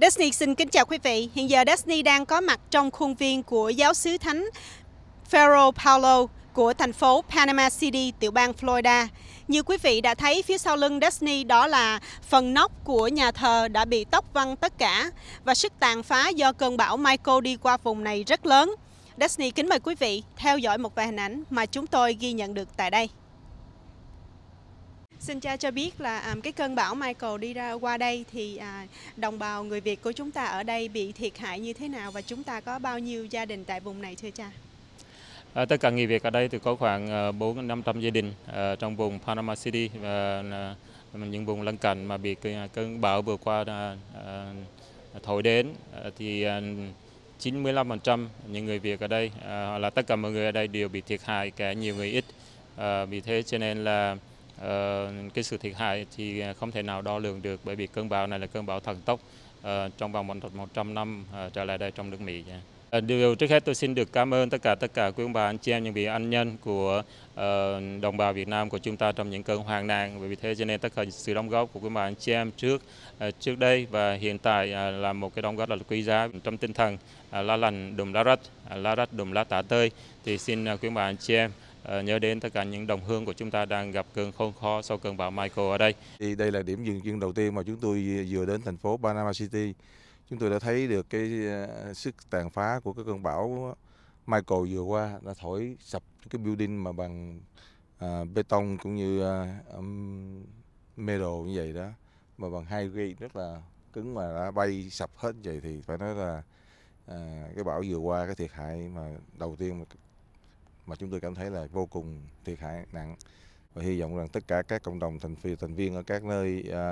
Destiny xin kính chào quý vị. Hiện giờ Destiny đang có mặt trong khuôn viên của giáo sứ thánh Pharaoh Paulo của thành phố Panama City, tiểu bang Florida. Như quý vị đã thấy phía sau lưng Destiny đó là phần nóc của nhà thờ đã bị tóc văng tất cả và sức tàn phá do cơn bão Michael đi qua vùng này rất lớn. Destiny kính mời quý vị theo dõi một vài hình ảnh mà chúng tôi ghi nhận được tại đây. Xin cha cho biết là um, cái cơn bão Michael đi ra qua đây thì à, đồng bào người Việt của chúng ta ở đây bị thiệt hại như thế nào và chúng ta có bao nhiêu gia đình tại vùng này thưa cha? À, tất cả người Việt ở đây thì có khoảng 4 ờ, 500 gia đình à, trong vùng Panama City và à, những vùng lân cận mà bị à, cơn bão vừa qua à, à, thổi đến à, thì à, 95% những người Việt ở đây à, hoặc là tất cả mọi người ở đây đều bị thiệt hại cả nhiều người ít à, vì thế cho nên là Ờ, cái sự thiệt hại thì ờ, không thể nào đo lường được bởi vì cơn bão này là cơn bão thần tốc ờ, trong vòng 100 năm trở lại đây trong nước Mỹ. Điều trước hết tôi xin được cảm ơn tất cả tất cả quý ông bà anh chị em những vị anh nhân của đồng bào Việt Nam của chúng ta trong những cơn hoạn nạn. Vì thế cho nên tất cả sự đóng góp của quý ông bà anh chị em trước trước đây và hiện tại là một cái đóng góp rất là quý giá trong tinh thần la lành đùm lá rách, lá rách đùm lá tả tơi thì xin quý ông bà anh chị em Ờ, nhớ đến tất cả những đồng hương của chúng ta đang gặp cơn khôn khó sau cơn bão Michael ở đây. Thì đây là điểm dừng chân đầu tiên mà chúng tôi vừa đến thành phố Panama City. Chúng tôi đã thấy được cái ờ, sức tàn phá của cái cơn bão Michael vừa qua đã thổi sập cái building mà bằng à, bê tông cũng như à, um, metal như vậy đó mà bằng hai ghi rất là cứng mà đã bay sập hết vậy thì phải nói là à, cái bão vừa qua cái thiệt hại mà đầu tiên mà mà chúng tôi cảm thấy là vô cùng thiệt hại nặng và hy vọng rằng tất cả các cộng đồng thành viên thành viên ở các nơi à,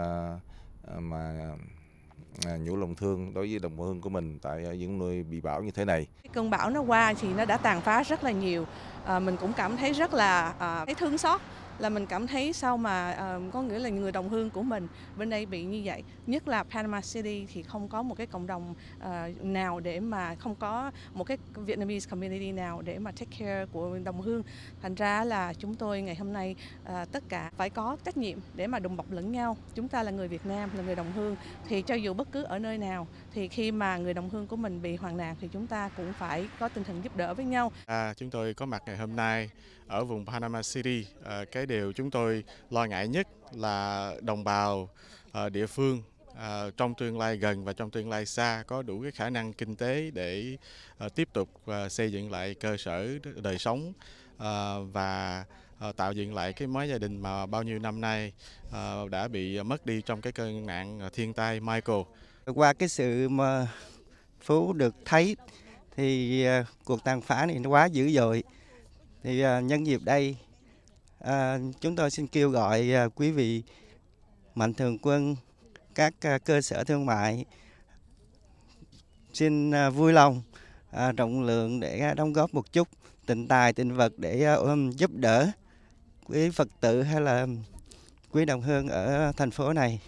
à, mà À, nhũ lòng thương đối với đồng hương của mình tại những nơi bị bão như thế này. Cơn bão nó qua thì nó đã tàn phá rất là nhiều. À, mình cũng cảm thấy rất là à, thấy thương xót là mình cảm thấy sao mà uh, có nghĩa là người đồng hương của mình bên đây bị như vậy nhất là Panama City thì không có một cái cộng đồng uh, nào để mà không có một cái Vietnamese community nào để mà take care của đồng hương thành ra là chúng tôi ngày hôm nay uh, tất cả phải có trách nhiệm để mà đùm bọc lẫn nhau chúng ta là người Việt Nam là người đồng hương thì cho dù bất cứ ở nơi nào thì khi mà người đồng hương của mình bị hoàn nạn thì chúng ta cũng phải có tinh thần giúp đỡ với nhau à, chúng tôi có mặt ngày hôm nay ở vùng Panama City. Ờ, cái điều chúng tôi lo ngại nhất là đồng bào ờ, địa phương ờ, trong tương lai gần và trong tương lai xa có đủ cái khả năng kinh tế để tiếp tục xây dựng lại cơ sở đời sống và tạo dựng lại cái mối gia đình mà bao nhiêu năm nay đã bị mất đi trong cái cơn nạn thiên tai Michael. Qua cái sự mà Phú được thấy thì cuộc tàn phá này nó quá dữ dội thì à, nhân dịp đây à, chúng tôi xin kêu gọi à, quý vị mạnh thường quân các à, cơ sở thương mại xin à, vui lòng à, rộng lượng để à, đóng góp một chút tình tài tình vật để à, giúp đỡ quý phật tử hay là quý đồng hương ở thành phố này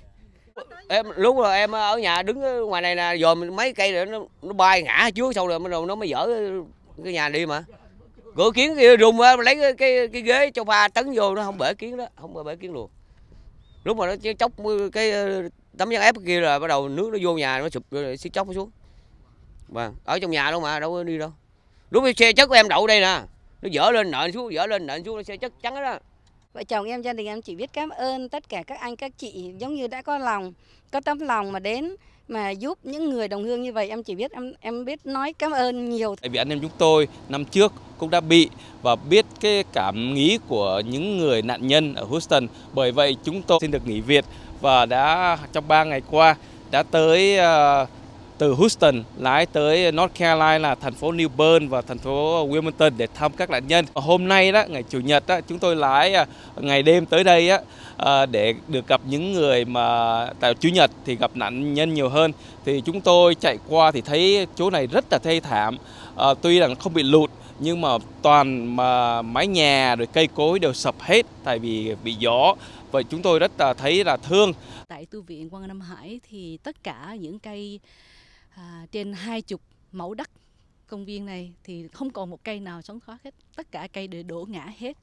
em lúc rồi em ở nhà đứng ngoài này là dòm mấy cây rồi nó, nó bay ngã trước xong rồi nó mới dở cái nhà đi mà gỗ kiến rung á lấy cái, cái cái ghế cho ba tấn vô nó không bể kiến đó không bể kiến luôn lúc mà nó chóc cái ờ, tấm ván ép kia là bắt đầu nước nó vô nhà nó sụp xí chóc nó xuống mà vâng, ở trong nhà đâu mà đâu có đi đâu lúc cái xe chất của em đậu đây nè nó dở lên nện xuống dở lên nện xuống nó xe chất trắng đó vợ chồng em gia đình em chỉ biết cảm ơn tất cả các anh các chị giống như đã có lòng có tấm lòng mà đến mà giúp những người đồng hương như vậy em chỉ biết em em biết nói cảm ơn nhiều. Tại vì anh em chúng tôi năm trước cũng đã bị và biết cái cảm nghĩ của những người nạn nhân ở Houston. Bởi vậy chúng tôi xin được nghỉ việc và đã trong 3 ngày qua đã tới uh, từ Houston lái tới North Carolina là thành phố New Bern và thành phố Wilmington để thăm các nạn nhân. Hôm nay đó ngày chủ nhật đó, chúng tôi lái à, ngày đêm tới đây á, à, để được gặp những người mà tại chủ nhật thì gặp nạn nhân nhiều hơn. Thì chúng tôi chạy qua thì thấy chỗ này rất là thê thảm. À, tuy rằng không bị lụt nhưng mà toàn mà mái nhà rồi cây cối đều sập hết tại vì bị gió vậy chúng tôi rất là thấy là thương. Tại tu viện Quan Nam Hải thì tất cả những cây à, trên hai chục mẫu đất công viên này thì không còn một cây nào sống sót hết tất cả cây đều đổ ngã hết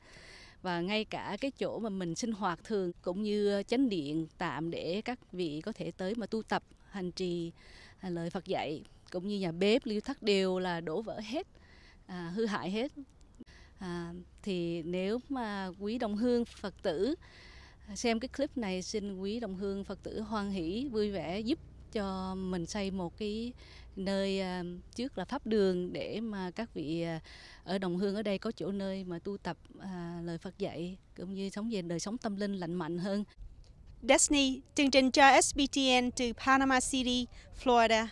và ngay cả cái chỗ mà mình sinh hoạt thường cũng như chánh điện tạm để các vị có thể tới mà tu tập hành trì à, lời Phật dạy cũng như nhà bếp lưu thất đều là đổ vỡ hết à, hư hại hết à, thì nếu mà quý đồng hương Phật tử à, xem cái clip này xin quý đồng hương Phật tử hoan hỷ vui vẻ giúp cho mình xây một cái nơi à, trước là pháp đường để mà các vị à, ở đồng hương ở đây có chỗ nơi mà tu tập à, lời Phật dạy cũng như sống về đời sống tâm linh lành mạnh hơn. Destiny, chương trình cho SBTN từ Panama City, Florida.